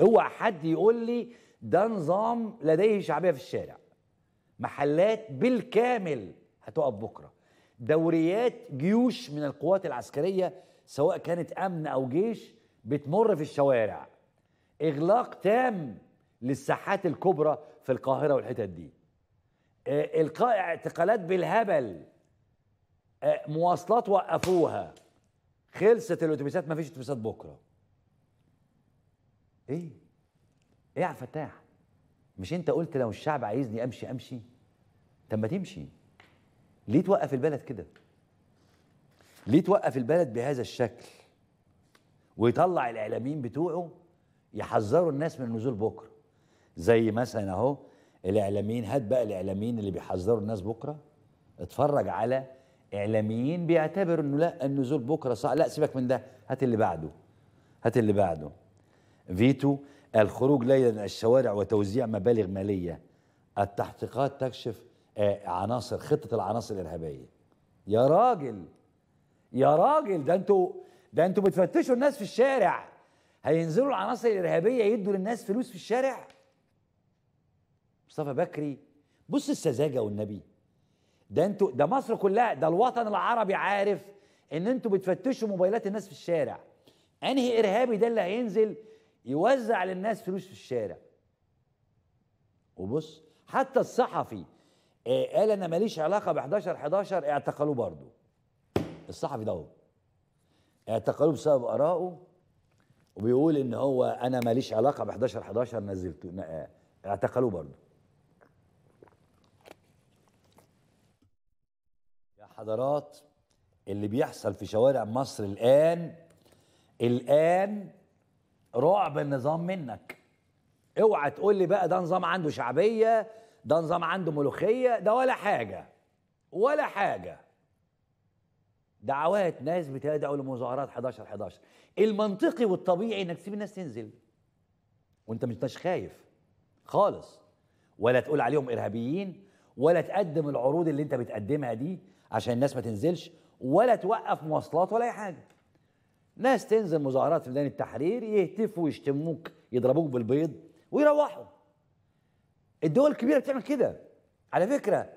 اوعى حد يقول لي ده نظام لديه شعبيه في الشارع محلات بالكامل هتقف بكره دوريات جيوش من القوات العسكريه سواء كانت امن او جيش بتمر في الشوارع اغلاق تام للساحات الكبرى في القاهره والحتت دي آه، القاء اعتقالات بالهبل آه، مواصلات وقفوها خلصت الاتوبيسات ما فيش اتوبيسات بكره ايه ايه يا فتاح مش انت قلت لو الشعب عايزني امشي امشي طب ما تمشي ليه توقف البلد كده ليه توقف البلد بهذا الشكل ويطلع الاعلاميين بتوعه يحذروا الناس من النزول بكره زي مثلا اهو الاعلاميين هات بقى الاعلاميين اللي بيحذروا الناس بكره اتفرج على اعلاميين بيعتبروا انه لا النزول بكره صح لا سيبك من ده هات اللي بعده هات اللي بعده فيتو الخروج ليلا الشوارع وتوزيع مبالغ مالية التحقيقات تكشف آه، عناصر خطة العناصر الإرهابية يا راجل يا راجل ده انتوا ده انتوا بتفتشوا الناس في الشارع هينزلوا العناصر الإرهابية يدوا للناس فلوس في الشارع مصطفى بكري بص السذاجة والنبي ده انتوا ده مصر كلها ده الوطن العربي عارف ان انتوا بتفتشوا موبايلات الناس في الشارع انهي ارهابي ده اللي هينزل يوزع للناس فلوس في الشارع وبص حتى الصحفي آه، قال انا ماليش علاقه ب 11 11 اعتقلوه برضه الصحفي ده اعتقلوه بسبب ارائه وبيقول ان هو انا ماليش علاقه ب 11 11 نزلته آه، اعتقلوه برضه يا حضرات اللي بيحصل في شوارع مصر الان الان رعب النظام منك اوعى تقول لي بقى ده نظام عنده شعبيه ده نظام عنده ملوخيه ده ولا حاجه ولا حاجه دعوات ناس بتدعو لمظاهرات 11 11 المنطقي والطبيعي انك تسيب الناس تنزل وانت مش خايف خالص ولا تقول عليهم ارهابيين ولا تقدم العروض اللي انت بتقدمها دي عشان الناس ما تنزلش ولا توقف مواصلات ولا اي حاجه ناس تنزل مظاهرات في ميدان التحرير يهتفوا ويشتموك يضربوك بالبيض ويروحوا الدول الكبيره بتعمل كده على فكره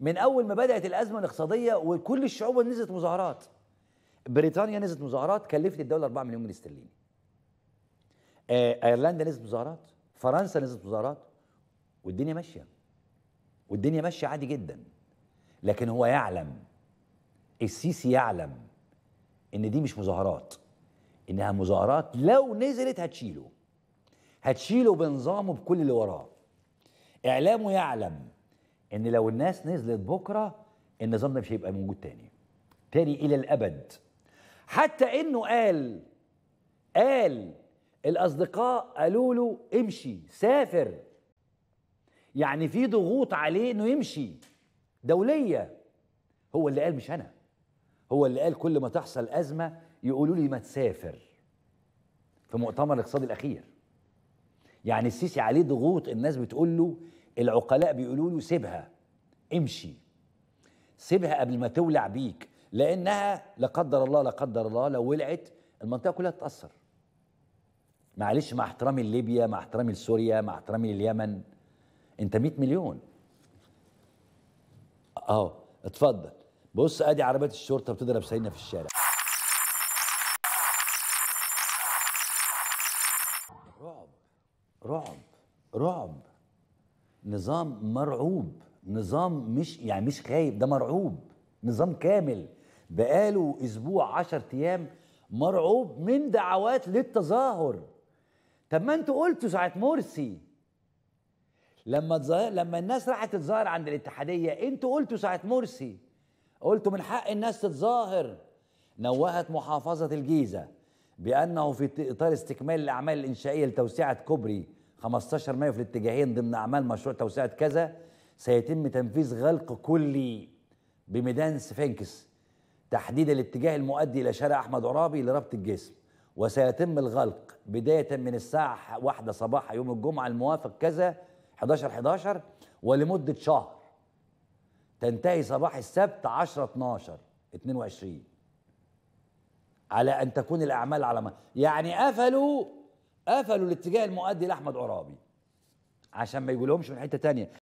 من اول ما بدات الازمه الاقتصاديه وكل الشعوب نزلت مظاهرات بريطانيا نزلت مظاهرات كلفت الدوله 4 مليون جنيه استرليني آه، ايرلندا نزلت مظاهرات فرنسا نزلت مظاهرات والدنيا ماشيه والدنيا ماشيه عادي جدا لكن هو يعلم السيسي يعلم ان دي مش مظاهرات انها مظاهرات لو نزلت هتشيله هتشيله بنظامه بكل اللي وراه اعلامه يعلم ان لو الناس نزلت بكره النظام ده مش هيبقى موجود تاني تاني الى الابد حتى انه قال قال الاصدقاء قالوا له امشي سافر يعني في ضغوط عليه انه يمشي دوليه هو اللي قال مش انا هو اللي قال كل ما تحصل أزمة يقولوا لي ما تسافر في مؤتمر الاقتصادي الأخير يعني السيسي عليه ضغوط الناس بتقول له العقلاء بيقولوا له سيبها امشي سيبها قبل ما تولع بيك لأنها لا قدر الله لا قدر الله لو ولعت المنطقة كلها تتأثر معلش مع احترامي لليبيا مع احترامي لسوريا مع احترامي لليمن انت 100 مليون اه اتفضل بص ادي عربيات الشرطه بتضرب سيدنا في الشارع رعب رعب رعب نظام مرعوب نظام مش يعني مش خايف ده مرعوب نظام كامل بقاله اسبوع 10 ايام مرعوب من دعوات للتظاهر طب ما انتوا قلتوا ساعه مرسي لما تظاهر لما الناس راحت تتظاهر عند الاتحاديه انتوا قلتوا ساعه مرسي قلت من حق الناس تتظاهر نوهت محافظة الجيزة بأنه في إطار استكمال الأعمال الإنشائية لتوسعة كوبري 15 مايو في الاتجاهين ضمن أعمال مشروع توسعة كذا سيتم تنفيذ غلق كلي بميدان سفنكس تحديد الاتجاه المؤدي إلى شارع أحمد عرابي لربط الجسم وسيتم الغلق بداية من الساعة واحدة صباحا يوم الجمعة الموافق كذا 11 11 ولمدة شهر تنتهي صباح السبت 10 12 22 على ان تكون الاعمال على ما يعني قفلوا قفلوا الاتجاه المؤدي لاحمد عرابي عشان ما يقولهمش من حته تانية